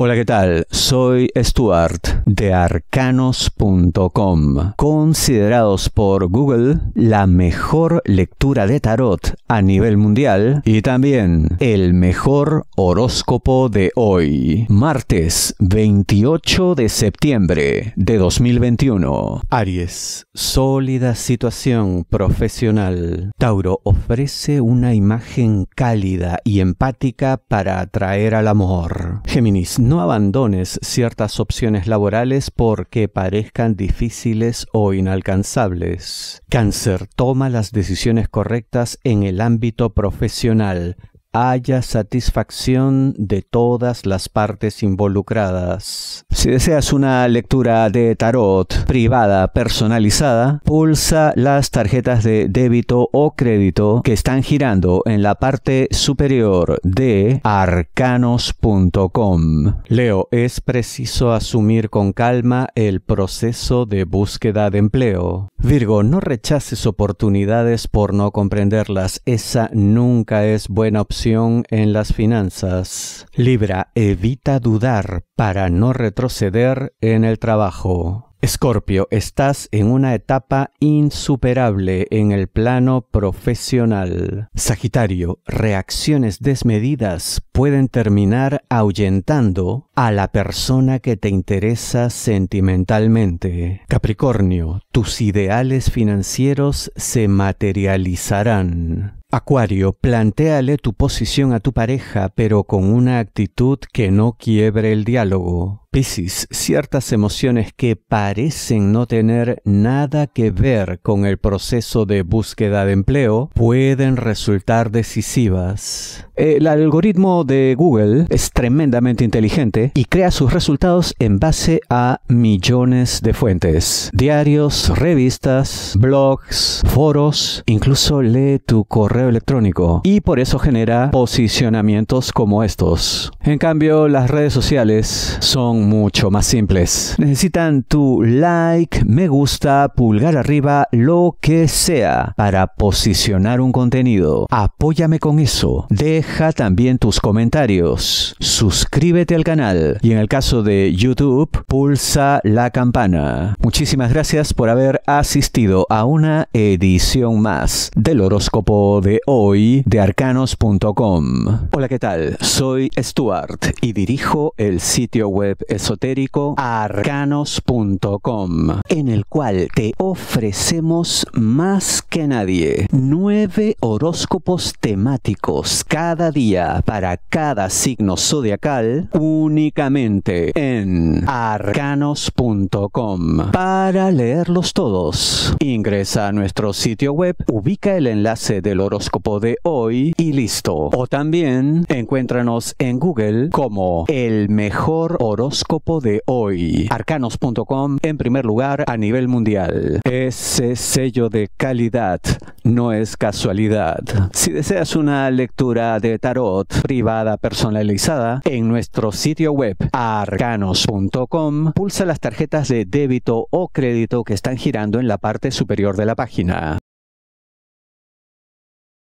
Hola, ¿qué tal? Soy Stuart de arcanos.com, considerados por Google la mejor lectura de tarot a nivel mundial y también el mejor horóscopo de hoy, martes 28 de septiembre de 2021. Aries, sólida situación profesional. Tauro ofrece una imagen cálida y empática para atraer al amor. Géminis, no abandones ciertas opciones laborales porque parezcan difíciles o inalcanzables. Cáncer, toma las decisiones correctas en el ámbito profesional haya satisfacción de todas las partes involucradas. Si deseas una lectura de tarot privada personalizada, pulsa las tarjetas de débito o crédito que están girando en la parte superior de arcanos.com. Leo, es preciso asumir con calma el proceso de búsqueda de empleo. Virgo, no rechaces oportunidades por no comprenderlas. Esa nunca es buena opción en las finanzas. Libra, evita dudar para no retroceder en el trabajo. Escorpio, estás en una etapa insuperable en el plano profesional. Sagitario, reacciones desmedidas pueden terminar ahuyentando a la persona que te interesa sentimentalmente. Capricornio, tus ideales financieros se materializarán. Acuario, plantéale tu posición a tu pareja, pero con una actitud que no quiebre el diálogo. Piscis ciertas emociones que parecen no tener nada que ver con el proceso de búsqueda de empleo pueden resultar decisivas. El algoritmo de Google es tremendamente inteligente y crea sus resultados en base a millones de fuentes. Diarios, revistas, blogs, foros, incluso lee tu correo electrónico y por eso genera posicionamientos como estos. En cambio, las redes sociales son mucho más simples. Necesitan tu like, me gusta, pulgar arriba, lo que sea para posicionar un contenido. Apóyame con eso. Deja también tus comentarios. Suscríbete al canal y en el caso de YouTube, pulsa la campana. Muchísimas gracias por haber asistido a una edición más del horóscopo de hoy de arcanos.com. Hola, ¿qué tal? Soy Stuart y dirijo el sitio web esotérico arcanos.com, en el cual te ofrecemos más que nadie nueve horóscopos temáticos cada día para cada signo zodiacal únicamente en arcanos.com. Para leerlos todos, ingresa a nuestro sitio web, ubica el enlace del horóscopo de hoy y listo. O también encuéntranos en Google como el mejor horóscopo de hoy. Arcanos.com en primer lugar a nivel mundial. Ese sello de calidad no es casualidad. Si deseas una lectura de tarot privada personalizada, en nuestro sitio web arcanos.com pulsa las tarjetas de débito o crédito que están girando en la parte superior de la página.